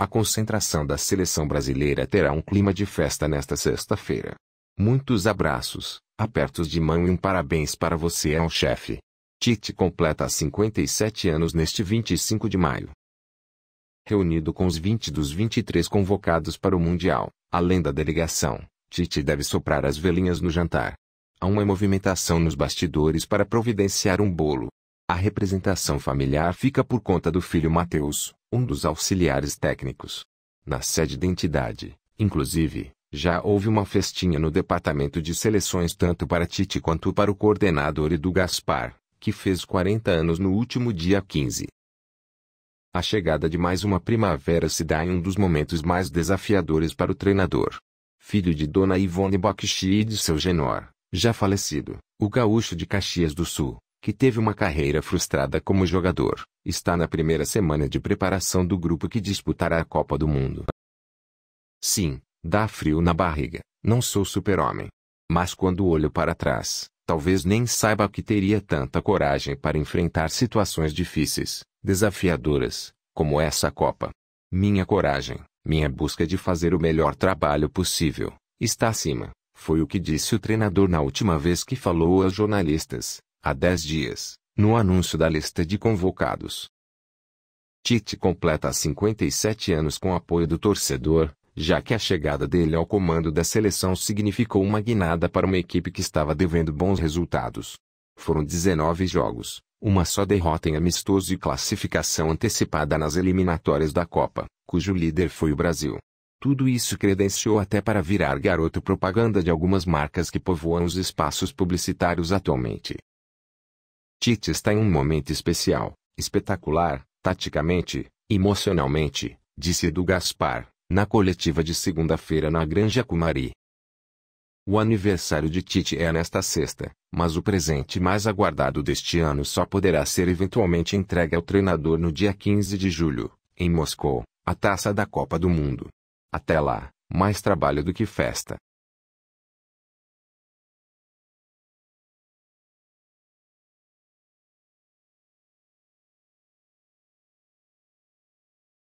A concentração da seleção brasileira terá um clima de festa nesta sexta-feira. Muitos abraços, apertos de mão e um parabéns para você é um chefe. Tite completa 57 anos neste 25 de maio. Reunido com os 20 dos 23 convocados para o Mundial, além da delegação, Tite deve soprar as velinhas no jantar. Há uma movimentação nos bastidores para providenciar um bolo, a representação familiar fica por conta do filho Mateus, um dos auxiliares técnicos. Na sede da entidade, inclusive, já houve uma festinha no departamento de seleções tanto para Tite quanto para o coordenador Edu Gaspar, que fez 40 anos no último dia 15. A chegada de mais uma primavera se dá em um dos momentos mais desafiadores para o treinador. Filho de Dona Ivone Bakshi e de seu genor, já falecido, o gaúcho de Caxias do Sul, que teve uma carreira frustrada como jogador, está na primeira semana de preparação do grupo que disputará a Copa do Mundo. Sim, dá frio na barriga, não sou super-homem. Mas quando olho para trás, talvez nem saiba que teria tanta coragem para enfrentar situações difíceis, desafiadoras, como essa Copa. Minha coragem, minha busca de fazer o melhor trabalho possível, está acima. Foi o que disse o treinador na última vez que falou aos jornalistas, há dez dias, no anúncio da lista de convocados. Tite completa 57 anos com apoio do torcedor, já que a chegada dele ao comando da seleção significou uma guinada para uma equipe que estava devendo bons resultados. Foram 19 jogos, uma só derrota em amistoso e classificação antecipada nas eliminatórias da Copa, cujo líder foi o Brasil. Tudo isso credenciou até para virar garoto propaganda de algumas marcas que povoam os espaços publicitários atualmente. Tite está em um momento especial, espetacular, taticamente, emocionalmente, disse Edu Gaspar, na coletiva de segunda-feira na Granja Cumari. O aniversário de Tite é nesta sexta, mas o presente mais aguardado deste ano só poderá ser eventualmente entregue ao treinador no dia 15 de julho, em Moscou, a taça da Copa do Mundo. Até lá, mais trabalho do que festa.